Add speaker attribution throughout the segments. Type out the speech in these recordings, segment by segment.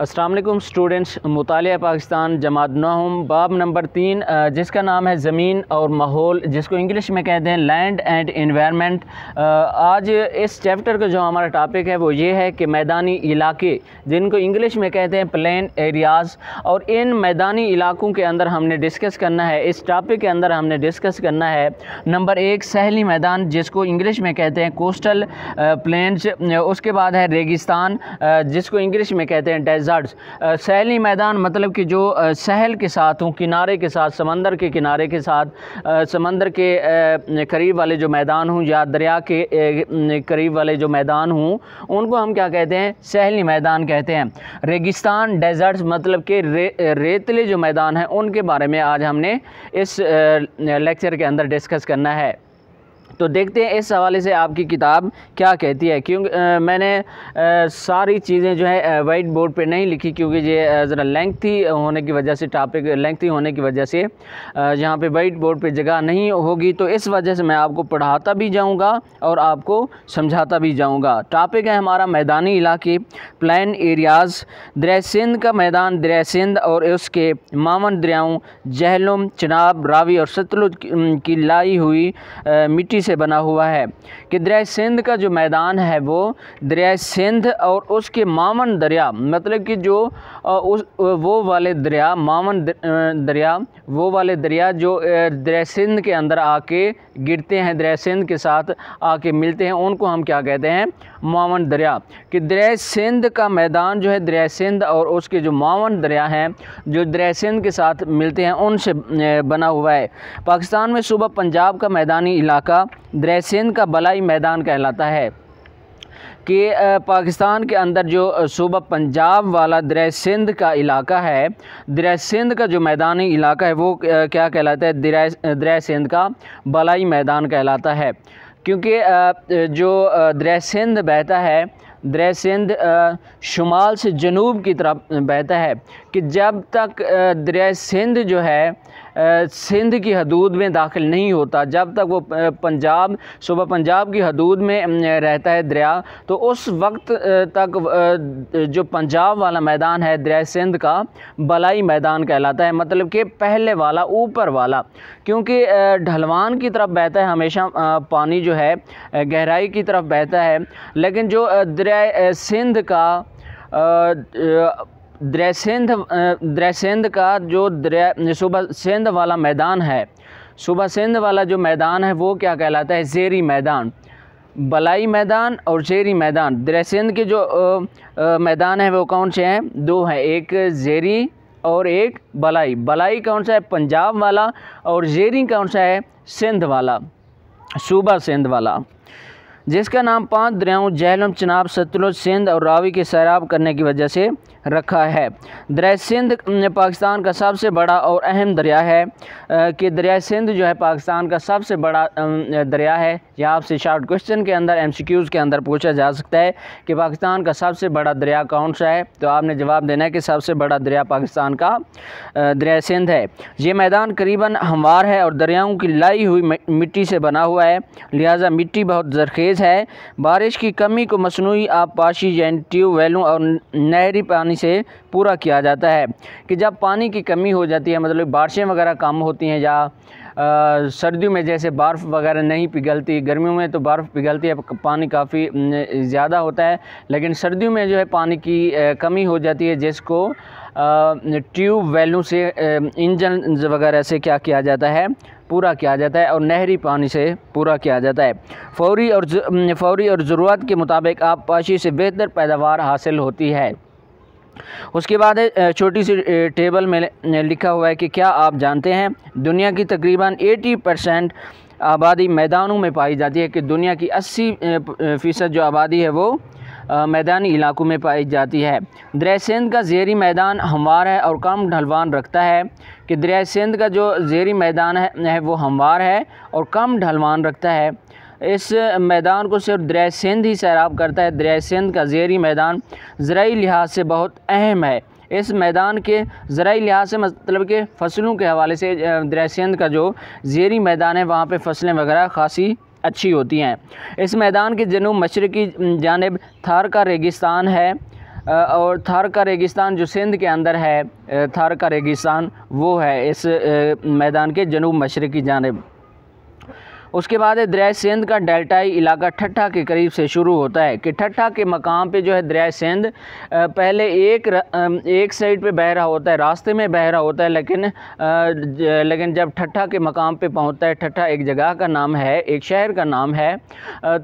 Speaker 1: Aslam students मुताल पाकिस्तान जमात नाहम बाब नंबर तीन जिसका नाम है ज़मीन और माहौल जिसको इंग्लिश में कहते हैं लैंड एंड इन्वायरमेंट आज इस चैप्टर का जो हमारा टॉपिक है वो ये है कि मैदानी इलाके जिनको इंग्लिश में कहते हैं प्लान एरियाज़ और इन मैदानी इलाकों के अंदर हमने डिस्कस करना है इस टॉपिक के अंदर हमने डिस्कस करना है नंबर एक सहली मैदान जिसको इंग्लिश में कहते हैं कोस्टल प्लान उसके बाद है रेगिस्तान जिसको इंग्लिश में कहते हैं डेजर्ट्स uh, सहली मैदान मतलब कि जो uh, सहल के साथ हों किनारे के साथ समंदर के किनारे के साथ uh, समंदर के करीब वाले जो मैदान हों या दरिया के करीब वाले जो मैदान हों उनको हम क्या कहते हैं सहली मैदान कहते हैं रेगिस्तान डेजर्ट्स मतलब के रे, रेतले जो मैदान हैं उनके बारे में आज हमने इस लेक्चर के अंदर डिस्कस करना है तो देखते हैं इस हवाले से आपकी किताब क्या कहती है क्योंकि मैंने आ, सारी चीज़ें जो है वाइट बोर्ड पर नहीं लिखी क्योंकि ये ज़रा लेंथी होने की वजह से टॉपिक लेंथी होने की वजह से यहाँ पर वाइट बोर्ड पर जगह नहीं होगी तो इस वजह से मैं आपको पढ़ाता भी जाऊँगा और आपको समझाता भी जाऊँगा टॉपिक है हमारा मैदानी इलाके प्लान एरियाज़ दरिया सिंध का मैदान दरिया सिंध और उसके मामन दरियाओं जहलम चनाब रावी और सतलुज की लाई हुई मिट्टी से बना हुआ है कि दरिया सिंध का जो मैदान है वो दरिया सिंध और उसके मामन दरिया मतलब कि जो उस वो वाले दरिया मामन दरिया वो वाले दरिया जो दरिया सिंध के अंदर आके गिरते हैं दरिया सिंध के साथ आके मिलते हैं उनको हम क्या कहते हैं मावन दरिया कि दरिया सिंध का मैदान जो है दरिया सिंध और उसके जो मावन दरिया हैं जो दरिया सिंध के साथ मिलते हैं उनसे बना हुआ है पाकिस्तान में सुबह पंजाब का मैदानी इलाका द्रैसेंद का बलाई मैदान कहलाता है कि पाकिस्तान के अंदर जो सूबा पंजाब वाला द्रैसिंध का इलाका है द्रैसिंध का जो मैदानी इलाका है वो क्या कहलाता है द्रैसिंध का बलाई मैदान कहलाता है क्योंकि जो द्रैसिंध बहता है द्रैसिंध शुमाल से जनूब की तरफ बहता है कि जब तक दरिया सिंध जो है सिंध की हदूद में दाखिल नहीं होता जब तक वो पंजाब सुबह पंजाब की हदूद में रहता है दरिया तो उस वक्त तक जो पंजाब वाला मैदान है दरिया सिंध का बलाई मैदान कहलाता है मतलब कि पहले वाला ऊपर वाला क्योंकि ढलवान की तरफ बहता है हमेशा पानी जो है गहराई की तरफ बहता है लेकिन जो दरिया सिंध का द्रैसेंध द्रैसेंध का जो द्रै सुबह सेंध वाला मैदान है सुबह सेंध वाला जो मैदान है वो क्या कहलाता है जेरी मैदान बलाई मैदान और जेरी मैदान द्रैसेंध के जो आ, आ, मैदान है वो कौन से हैं दो हैं एक जेरी और एक बलाई बलाई कौन सा है पंजाब वाला और जेरी कौन सा है सिंध वाला सूबा सिंध वाला जिसका नाम पांच दरियाओं जहलम चनाब सतलुज सिंध और रावी के सैराब करने की वजह से रखा है दरिया सिंध पाकिस्तान का सबसे बड़ा और अहम दरिया है कि दरिया सिंध जो है पाकिस्तान का सबसे बड़ा दरिया है यह आपसे शार्ट क्वेश्चन के अंदर एम के अंदर पूछा जा सकता है कि पाकिस्तान का सबसे बड़ा दरिया कौन सा है तो आपने जवाब देना है कि सबसे बड़ा दरिया पाकिस्तान का दरिया सिंध है ये मैदान करीबन हमवार है और दरियाओं की लाई हुई मिट्टी से बना हुआ है लिहाजा मिट्टी बहुत जरखेज़ गुंजाइश है बारिश की कमी को मसनू आबपाशी यानी वेलों और नहरी पानी से पूरा किया जाता है कि जब पानी की कमी हो जाती है मतलब बारिशें वगैरह कम होती हैं या सर्दियों में जैसे बर्फ़ वगैरह नहीं पिघलती गर्मियों में तो बर्फ़ पिघलती है पानी काफ़ी ज़्यादा होता है लेकिन सर्दियों में जो है पानी की कमी हो जाती है जिसको ट्यूब वेलों से इंजन वगैरह से क्या किया जाता है पूरा किया जाता है और नहरी पानी से पूरा किया जाता है फौरी और फौरी और ज़रूरत के मुताबिक आबपाशी से बेहतर पैदावार हासिल होती है उसके बाद छोटी सी टेबल में लिखा हुआ है कि क्या आप जानते हैं दुनिया की तकरीबन 80 परसेंट आबादी मैदानों में पाई जाती है कि दुनिया की 80 फ़ीसद जो आबादी है वो मैदानी इलाकों में पाई जाती है दरिया सिंध का जेरी मैदान हमवार है और कम ढलवान रखता है कि दरिया सिंध का जो जेरी मैदान है वो हमवार है और कम ढलवान रखता है इस मैदान को सिर्फ दरिया सिंध ही सैराब करता है दरिया सिंध का जेरी मैदान ज़रूरी लिहाज से बहुत अहम है इस मैदान के ज़रूरी लिहाज से मतलब कि फ़सलों के हवाले से दरिया सिंध का जो जेरी मैदान है वहाँ पर फसलें वगैरह खासी अच्छी होती हैं इस मैदान के जनूब मशरक़ी जानब थार का रेगिस्तान है और थार का रेगिस्तान जो सिंध के अंदर है थार का रेगिस्तान वो है इस मैदान के जनूब मशरक़ी जानब उसके बाद है दरिया सिंध का डेल्टाई इलाका ठट्ठा के करीब से शुरू होता है कि ठट्ठा के मकाम पे जो है दरिया सिंध पहले एक एक साइड पे बह रहा होता है रास्ते में बह रहा होता है लेकिन लेकिन जब ठट्ठा के मकाम पे पहुंचता है ठट्ठा एक जगह का नाम है एक शहर का नाम है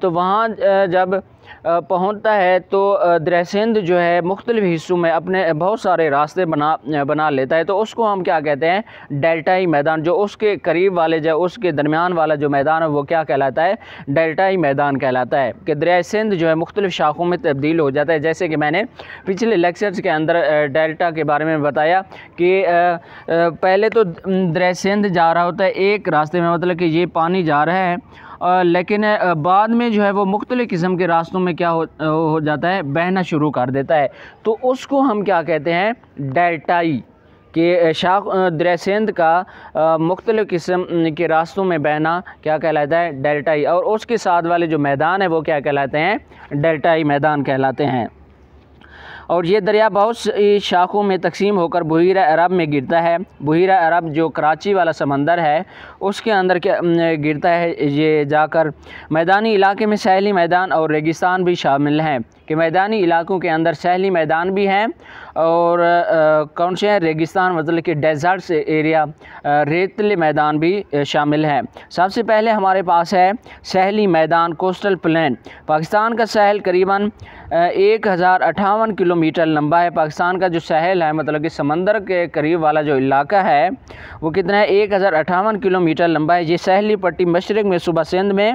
Speaker 1: तो वहाँ जब पहुंचता है तो द्रहसेंद जो है मुख्तलिफ़ हिस्सों में अपने बहुत सारे रास्ते बना बना लेता है तो उसको हम क्या कहते हैं डेल्टाई मैदान जो उसके करीब वाले जो उसके दरमियान वाला जो मैदान है वो क्या कहलाता है डेल्टाई मैदान कहलाता है कि द्रहसेंद जो है मुख्तलिफ़ शाखों में तब्दील हो जाता है जैसे कि मैंने पिछले लेक्चर्स के अंदर डेल्टा के बारे में बताया कि पहले तो द्रहसेंद जा रहा होता है एक रास्ते में मतलब कि ये पानी जा रहा है लेकिन बाद में जो है वो मुख्तलि किस्म के रास्तों में क्या हो, हो जाता है बहना शुरू कर देता है तो उसको हम क्या कहते हैं डेल्टाई कि शाख द्रैसेंद का मुख्तल किस्म के रास्तों में बहना क्या कहलाता है डेल्टाई और उसके साथ वाले जो मैदान है वो क्या कहलाते हैं डेल्टाई मैदान कहलाते हैं और ये दरिया बहुत सी शाखों में तकसीम होकर बहरा अरब में गिरता है बहरा अरब जो कराची वाला समंदर है उसके अंदर के गिरता है ये जाकर मैदानी इलाके में सहली मैदान और रेगिस्तान भी शामिल हैं कि मैदानी इलाकों के अंदर सहली मैदान भी हैं और आ, कौन से हैं रेगिस्तान मतलब कि डेजर्ट्स एरिया रेतले मैदान भी शामिल हैं सबसे पहले हमारे पास है सहली मैदान कोस्टल प्लान पाकिस्तान का सहल करीबन एक किलोमीटर लंबा है पाकिस्तान का जो सहल है मतलब कि समंदर के करीब वाला जो इलाका है वो कितना है एक किलोमीटर लंबा है ये सहली पट्टी मशरक़ में सुबह सिंध में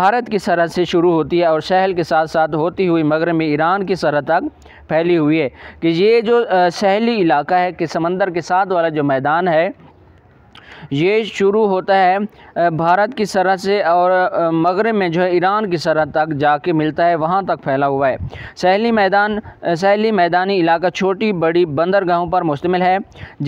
Speaker 1: भारत की सरहद से शुरू होती है और शहल के साथ साथ होती हुई मगर क्षेत्र में ईरान की सरहद तक फैली हुई है कि ये जो सहली इलाका है कि समंदर के साथ वाला जो मैदान है ये शुरू होता है भारत की सरहद से और मगरब में जो है ईरान की सरहद तक जाके मिलता है वहाँ तक फैला हुआ है सहली मैदान सहली मैदानी इलाका छोटी बड़ी बंदरगाहों पर मुश्तमिल है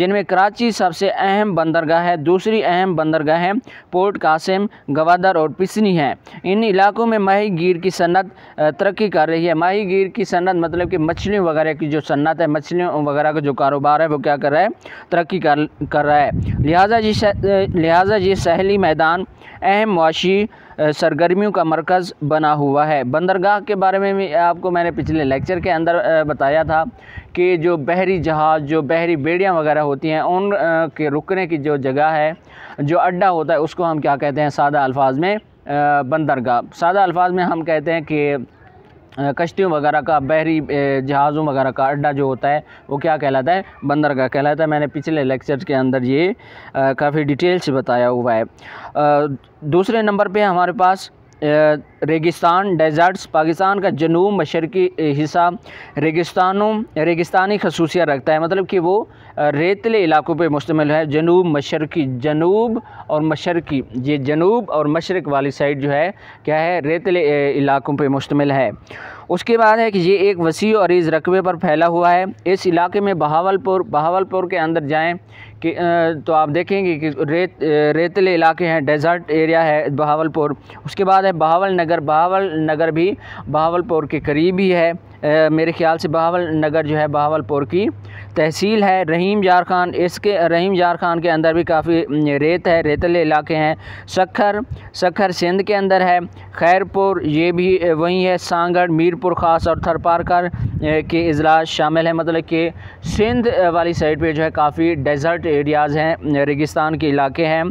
Speaker 1: जिनमें कराची सबसे अहम बंदरगाह है दूसरी अहम बंदरगाहें पोर्ट कासिम गवादर और पिसनी है इन इलाकों में माहीगीर की सन्नत तरक्की कर रही है माहीगीर की सन्नत मतलब कि मछलियों वगैरह की जो सन्नत है मछलियों वगैरह का जो कारोबार है वो क्या कर रहा है तरक्की कर कर रहा है लिहाजा जी लिहाजा ये सहली मैदान अहम माशी सरगर्मियों का मरकज़ बना हुआ है बंदरगाह के बारे में भी आपको मैंने पिछले लेक्चर के अंदर बताया था कि जो बहरी जहाज़ जो बहरी बेड़ियाँ वगैरह होती हैं उन के रुकने की जो जगह है जो अड्डा होता है उसको हम क्या कहते हैं सादा अल्फाज में बंदरगाह सादा अल्फाज में हम कहते हैं कि कश्तियों वगैरह का बहरी जहाज़ों वगैरह का अड्डा जो होता है वो क्या कहलाता है बंदरगाह कहलाता है मैंने पिछले लेक्चर के अंदर ये काफ़ी डिटेल से बताया हुआ है दूसरे नंबर पे हमारे पास रेगिस्तान डेजर्ट्स पाकिस्तान का जनूब मशरकी हिस्सा रेगिस्तानों रेगिस्तानी खसूसियात रखता है मतलब कि वो रेतले इलाकों पर मुश्तमिल है जनूब मशरकी जनूब और मशरकी ये जनूब और मशरक वाली साइड जो है क्या है रेतले इलाकों पर मुश्तमिल है उसके बाद है कि ये एक वसी और इस रकबे पर फैला हुआ है इस इलाके में बहावलपुर बहावलपुर के अंदर जाएँ कि तो आप देखेंगे कि रेत रेतले इलाके हैं डेजर्ट एरिया है बहावलपुर उसके बाद है बहावल नगर बहावल नगर भी बहावलपुर के करीब ही है मेरे ख्याल से बहावल नगर जो है बहावलपुर की तहसील है रहीम जार खान इसके रहीम जार खान के अंदर भी काफ़ी रेत है रेतले इलाके हैं सखर सखर सिंध के अंदर है खैरपुर ये भी वहीं है सांगढ़ मीरपुर खास और थरपारकर के अजलास शामिल है मतलब कि सिंध वाली साइड पे जो है काफ़ी डेजर्ट एरियाज़ हैं रेगिस्तान के इलाके हैं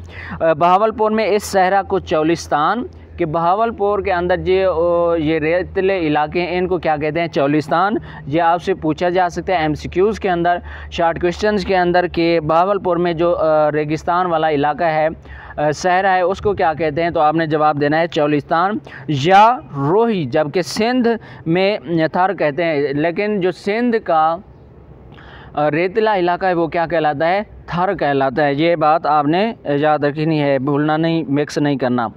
Speaker 1: बहावलपुर में इस सहरा को चौलिस्तान कि बहावलपुर के अंदर जो ये रेतले इलाके हैं इनको क्या कहते हैं चौलिस्तान ये आपसे पूछा जा सकता है एमसीक्यूज़ के अंदर शार्ट क्वेश्चन के अंदर कि बहावलपुर में जो रेगिस्तान वाला इलाका है सहरा है उसको क्या कहते हैं तो आपने जवाब देना है चौलिस्तान या रोही जबकि सिंध में थार कहते हैं लेकिन जो सिंध का रेतला इलाका है वो क्या कहलाता है थर कहलाता है ये बात आपने याद रखनी है भूलना नहीं मिक्स नहीं करना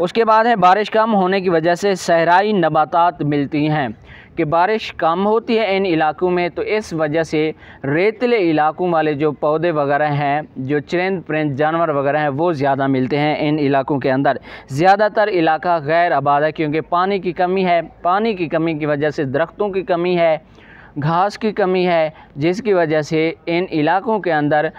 Speaker 1: उसके बाद है बारिश कम होने की वजह से सहराई नबातात मिलती हैं कि बारिश कम होती है इन इलाकों में तो इस वजह से रेतले इलाकों वाले जो पौधे वगैरह हैं जो चरिंद परिंद जानवर वगैरह हैं वो ज़्यादा मिलते हैं इन इलाकों के अंदर ज़्यादातर इलाका गैर आबाद है क्योंकि पानी की कमी है पानी की कमी की वजह से दरख्तों की कमी है घास की कमी है जिसकी वजह से इन इलाकों के अंदर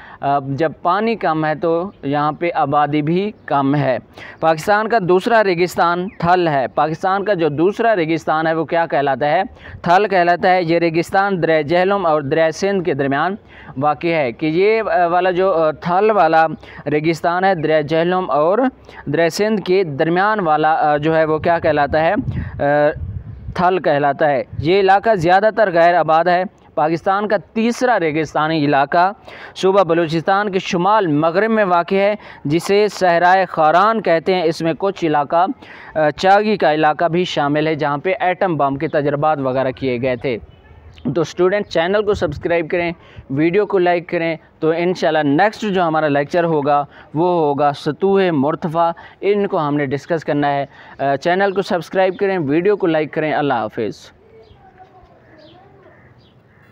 Speaker 1: जब पानी कम है तो यहाँ पे आबादी भी कम है पाकिस्तान का दूसरा रेगिस्तान थल है पाकिस्तान का जो दूसरा रेगिस्तान है वो क्या कहलाता है थल कहलाता है ये रेगिस्तान द्रे जहलम और द्रे सिंध के दरमियान वाक़ है कि ये वाला जो थल वाला रेगिस्तान है द्रे जहलम और द्रे सिंध के दरमियान वाला जो है वो क्या कहलाता है थल कहलाता है ये इलाका ज़्यादातर गैर आबाद है पाकिस्तान का तीसरा रेगिस्तानी इलाका सूबा बलूचिस्तान के शुमाल मगरब में वाक़ है जिसे सहराए खारान कहते हैं इसमें कुछ इलाका चागी का इलाका भी शामिल है जहाँ पर एटम बम के तजर्बात वगैरह किए गए थे तो स्टूडेंट चैनल को सब्सक्राइब करें वीडियो को लाइक करें तो इन नेक्स्ट जो हमारा लेक्चर होगा वो होगा सतूह मुर्तफ़ा इनको हमने डिस्कस करना है चैनल को सब्सक्राइब करें वीडियो को लाइक करें अल्लाह हाफिज़